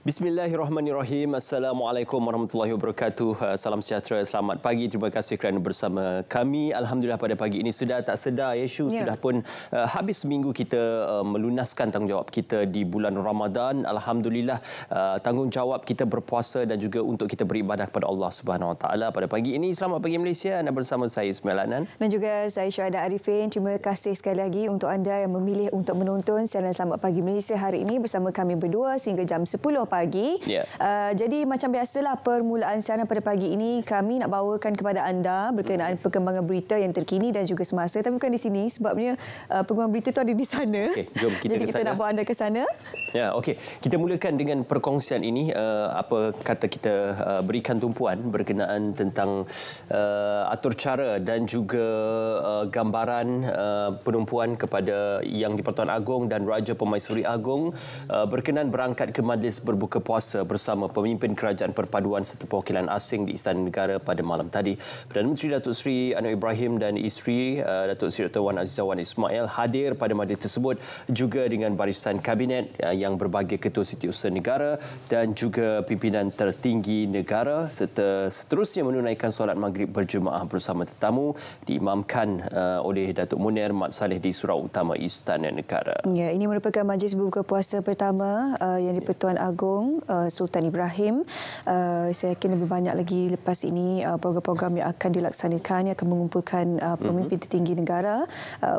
Bismillahirrahmanirrahim. Assalamualaikum warahmatullahi wabarakatuh. Uh, salam sejahtera. Selamat pagi. Terima kasih kerana bersama kami. Alhamdulillah pada pagi ini sudah tak sedar ya Syu. Sudah pun uh, habis minggu kita uh, melunaskan tanggungjawab kita di bulan Ramadan. Alhamdulillah uh, tanggungjawab kita berpuasa dan juga untuk kita beribadah kepada Allah Subhanahu Wa Taala pada pagi ini. Selamat pagi Malaysia. Anda bersama saya Ismail Anan. Dan juga saya Syuhada Arifin. Terima kasih sekali lagi untuk anda yang memilih untuk menonton siaran Selamat Pagi Malaysia hari ini bersama kami berdua sehingga jam 10 pagi. Yeah. Ya. Uh, jadi macam biasalah permulaan siaran pada pagi ini kami nak bawakan kepada anda berkenaan mm. perkembangan berita yang terkini dan juga semasa tapi bukan di sini sebabnya uh, perkembangan berita itu ada di sana. Okay, jom kita jadi kita sana. nak bawa anda ke sana. Ya, yeah, okey. Kita mulakan dengan perkongsian ini uh, apa kata kita uh, berikan tumpuan berkenaan tentang uh, atur cara dan juga uh, gambaran uh, penumpuan kepada Yang di-Pertuan Agong dan Raja Pemaisuri Agong uh, berkenaan berangkat ke majlis ber- berbuka puasa bersama pemimpin kerajaan perpaduan serta perwakilan asing di Istana Negara pada malam tadi. Perdana Menteri Datuk Seri Anwar Ibrahim dan isteri uh, Datuk Seri Dr. Wan Azizawan Ismail hadir pada majlis tersebut juga dengan barisan kabinet eh, yang berbagai ketua setiausaha negara dan juga pimpinan tertinggi negara serta seterusnya menunaikan solat maghrib berjemaah bersama tetamu diimamkan eh, oleh Datuk Munir Mat Saleh di Surau Utama Istana Negara. Ya, ini merupakan majlis berbuka puasa pertama yang di Pertuan Agong Agong eh, Sultan Ibrahim. Eh, saya yakin lebih banyak lagi lepas ini eh, program-program yang akan dilaksanakan yang akan mengumpulkan mhm. pemimpin tertinggi negara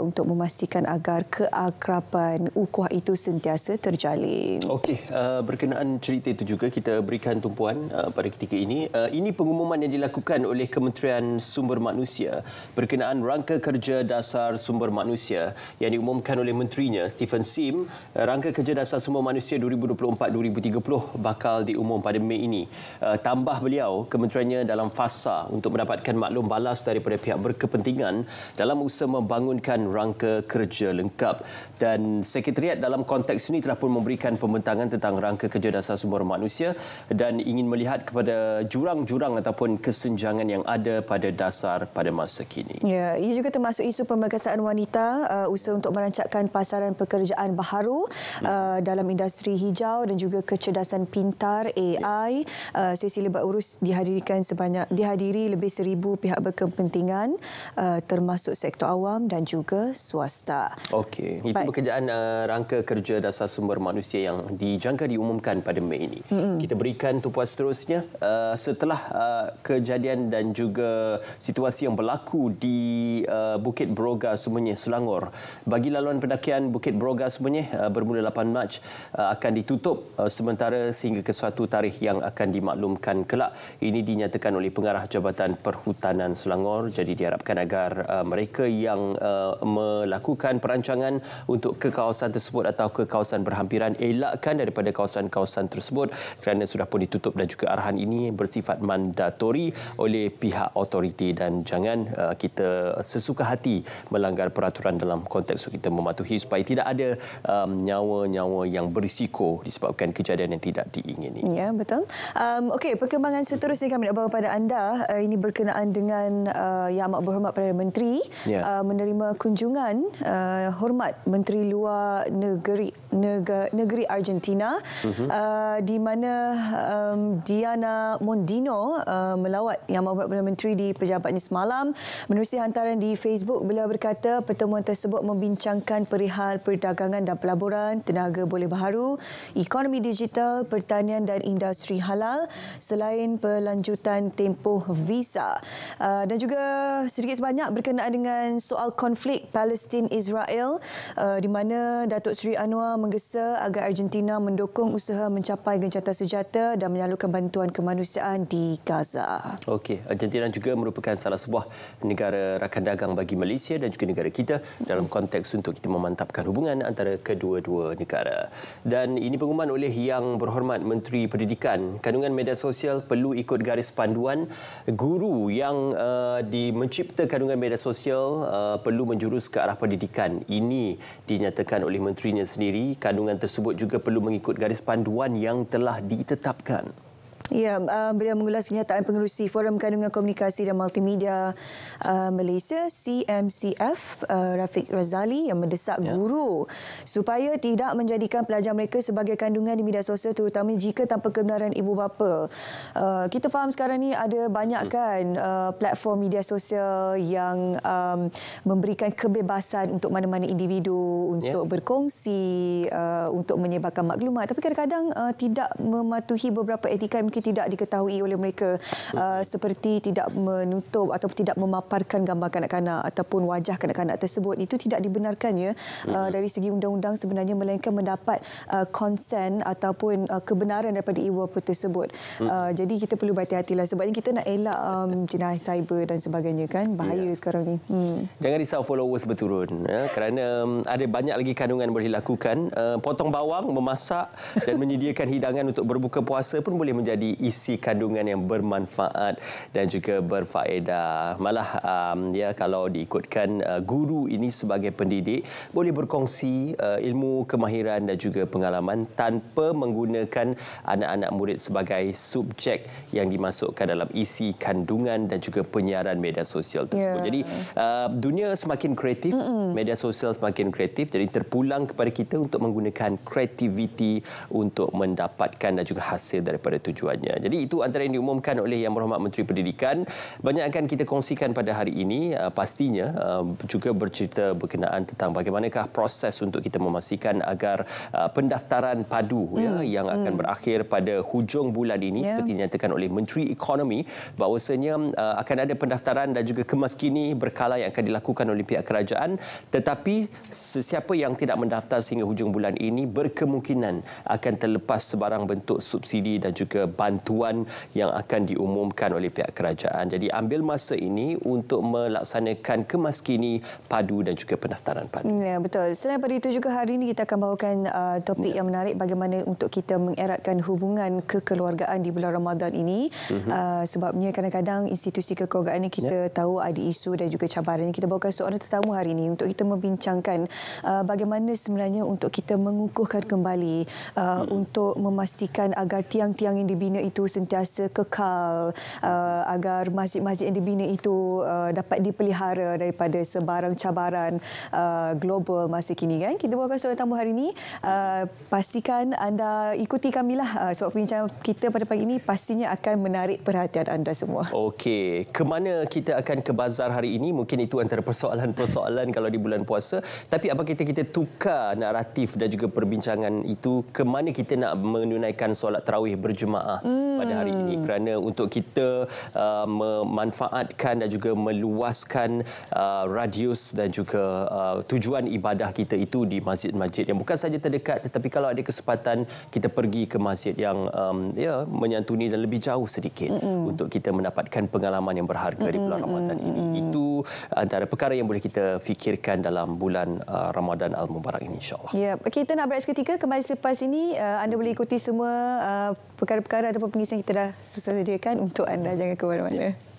untuk memastikan agar keakraban ukuah itu sentiasa terjalin. Okey, uh, berkenaan cerita itu juga kita berikan tumpuan pada ketika ini. ini pengumuman yang dilakukan oleh Kementerian Sumber Manusia berkenaan rangka kerja dasar sumber manusia yang diumumkan oleh menterinya Stephen Sim, rangka kerja dasar sumber manusia 2024-2030 2020 bakal diumum pada Mei ini. Uh, tambah beliau, kementeriannya dalam fasa untuk mendapatkan maklum balas daripada pihak berkepentingan dalam usaha membangunkan rangka kerja lengkap. Dan sekretariat dalam konteks ini telah pun memberikan pembentangan tentang rangka kerja dasar sumber manusia dan ingin melihat kepada jurang-jurang ataupun kesenjangan yang ada pada dasar pada masa kini. Ya, ia juga termasuk isu pemerkasaan wanita, uh, usaha untuk merancangkan pasaran pekerjaan baharu hmm. uh, dalam industri hijau dan juga kecerdasan kecerdasan pintar AI ya. uh, sesi lebat urus dihadirkan sebanyak dihadiri lebih seribu pihak berkepentingan uh, termasuk sektor awam dan juga swasta. Okey, itu Baik. pekerjaan uh, rangka kerja dasar sumber manusia yang dijangka diumumkan pada Mei ini. Mm-hmm. Kita berikan tumpuan seterusnya uh, setelah kejadian dan juga situasi yang berlaku di Bukit Broga semuanya Selangor. Bagi laluan pendakian Bukit Broga semuanya uh, bermula 8 Mac akan ditutup sementara sementara sehingga ke suatu tarikh yang akan dimaklumkan kelak. Ini dinyatakan oleh pengarah Jabatan Perhutanan Selangor. Jadi diharapkan agar uh, mereka yang uh, melakukan perancangan untuk ke kawasan tersebut atau ke kawasan berhampiran elakkan daripada kawasan-kawasan tersebut kerana sudah pun ditutup dan juga arahan ini bersifat mandatori oleh pihak otoriti dan jangan uh, kita sesuka hati melanggar peraturan dalam konteks kita mematuhi supaya tidak ada um, nyawa-nyawa yang berisiko disebabkan kejadian yang tidak diingini. Ya, betul. Um, Okey, perkembangan seterusnya kami nak bawa kepada anda. Uh, ini berkenaan dengan uh, Yang Amat Berhormat Perdana Menteri ya. uh, menerima kunjungan uh, hormat Menteri Luar Negeri, Negeri, Negeri Argentina uh mhm. -huh. uh, di mana um, Diana Mondino uh, melawat Yang Amat Berhormat Perdana Menteri di pejabatnya semalam. Menerusi hantaran di Facebook, beliau berkata pertemuan tersebut membincangkan perihal perdagangan dan pelaburan, tenaga boleh baharu, ekonomi digital Digital Pertanian dan Industri Halal selain pelanjutan tempoh visa. Uh, dan juga sedikit sebanyak berkenaan dengan soal konflik Palestin-Israel uh, di mana Datuk Seri Anwar menggesa agar Argentina mendukung usaha mencapai gencatan sejata dan menyalurkan bantuan kemanusiaan di Gaza. Okey, Argentina juga merupakan salah sebuah negara rakan dagang bagi Malaysia dan juga negara kita dalam konteks untuk kita memantapkan hubungan antara kedua-dua negara. Dan ini pengumuman oleh Yang yang Berhormat Menteri Pendidikan, kandungan media sosial perlu ikut garis panduan guru yang uh, di mencipta kandungan media sosial uh, perlu menjurus ke arah pendidikan. Ini dinyatakan oleh menterinya sendiri, kandungan tersebut juga perlu mengikut garis panduan yang telah ditetapkan. Ya, uh, beliau mengulas kenyataan pengerusi Forum Kandungan Komunikasi dan Multimedia uh, Malaysia, CMCF, uh, Rafiq Razali yang mendesak ya. guru supaya tidak menjadikan pelajar mereka sebagai kandungan di media sosial terutamanya jika tanpa kebenaran ibu bapa. Kita faham sekarang ni ada banyak hmm. kan platform media sosial yang um, memberikan kebebasan untuk mana-mana individu ya. untuk ya. berkongsi, untuk menyebarkan maklumat tapi kadang-kadang tidak mematuhi beberapa etika yang mungkin tidak diketahui oleh mereka uh, seperti tidak menutup atau tidak memaparkan gambar kanak-kanak ataupun wajah kanak-kanak tersebut itu tidak dibenarkan ya uh, dari segi undang-undang sebenarnya melainkan mendapat uh, consent ataupun uh, kebenaran daripada ibu bapa tersebut. Uh, jadi kita perlu berhati-hatilah sebabnya kita nak elak um, jenayah cyber dan sebagainya kan bahaya yeah. sekarang ni. Hmm. Jangan risau followers berturun ya kerana um, ada banyak lagi kandungan boleh dilakukan uh, potong bawang, memasak dan menyediakan hidangan untuk berbuka puasa pun boleh menjadi isi kandungan yang bermanfaat dan juga berfaedah. Malah um, ya kalau diikutkan uh, guru ini sebagai pendidik boleh berkongsi uh, ilmu, kemahiran dan juga pengalaman tanpa menggunakan anak-anak murid sebagai subjek yang dimasukkan dalam isi kandungan dan juga penyiaran media sosial tersebut. Yeah. Jadi uh, dunia semakin kreatif, Mm-mm. media sosial semakin kreatif jadi terpulang kepada kita untuk menggunakan kreativiti untuk mendapatkan dan juga hasil daripada tujuan sebenarnya. Jadi itu antara yang diumumkan oleh Yang Berhormat Menteri Pendidikan. Banyak akan kita kongsikan pada hari ini uh, pastinya uh, juga bercerita berkenaan tentang bagaimanakah proses untuk kita memastikan agar uh, pendaftaran padu mm. ya, yang akan hmm. berakhir pada hujung bulan ini yeah. seperti dinyatakan oleh Menteri Ekonomi bahawasanya akan ada pendaftaran dan juga kemaskini berkala yang akan dilakukan oleh pihak kerajaan tetapi sesiapa yang tidak mendaftar sehingga hujung bulan ini berkemungkinan akan terlepas sebarang bentuk subsidi dan juga bantuan yang akan diumumkan oleh pihak kerajaan. Jadi ambil masa ini untuk melaksanakan kemaskini padu dan juga pendaftaran padu. Hmm, ya, betul. Selain pada itu juga hari ini kita akan bawakan uh, topik ya. yang menarik bagaimana untuk kita mengeratkan hubungan kekeluargaan di bulan Ramadan ini. Uh-huh. Uh, sebabnya kadang-kadang institusi kekeluargaan ini kita ya. tahu ada isu dan juga cabaran. Kita bawakan seorang tetamu hari ini untuk kita membincangkan uh, bagaimana sebenarnya untuk kita mengukuhkan kembali uh, uh untuk memastikan agar tiang-tiang yang dibina dibina itu sentiasa kekal uh, agar masjid-masjid yang dibina itu uh, dapat dipelihara daripada sebarang cabaran uh, global masa kini kan. Kita buatkan soalan tambah hari ini. Uh, pastikan anda ikuti kami lah uh, sebab perbincangan kita pada pagi ini pastinya akan menarik perhatian anda semua. Okey, ke mana kita akan ke bazar hari ini? Mungkin itu antara persoalan-persoalan kalau di bulan puasa. Tapi apa kita kita tukar naratif dan juga perbincangan itu ke mana kita nak menunaikan solat tarawih berjemaah hmm. pada hari ini kerana untuk kita uh, memanfaatkan dan juga meluaskan uh, radius dan juga uh, tujuan ibadah kita itu di masjid-masjid yang bukan saja terdekat tetapi kalau ada kesempatan kita pergi ke masjid yang um, ya menyantuni dan lebih jauh sedikit hmm. untuk kita mendapatkan pengalaman yang berharga hmm. di bulan hmm, hmm, Ramadan hmm, ini itu antara perkara yang boleh kita fikirkan dalam bulan uh, Ramadan al-mubarak ini insyaallah. Ya, yeah. kita nak break seketika kembali selepas ini uh, anda boleh ikuti semua uh, perkara-perkara ataupun pengisian kita dah susah sediakan untuk anda. Ya. Jangan ke mana-mana. Yeah.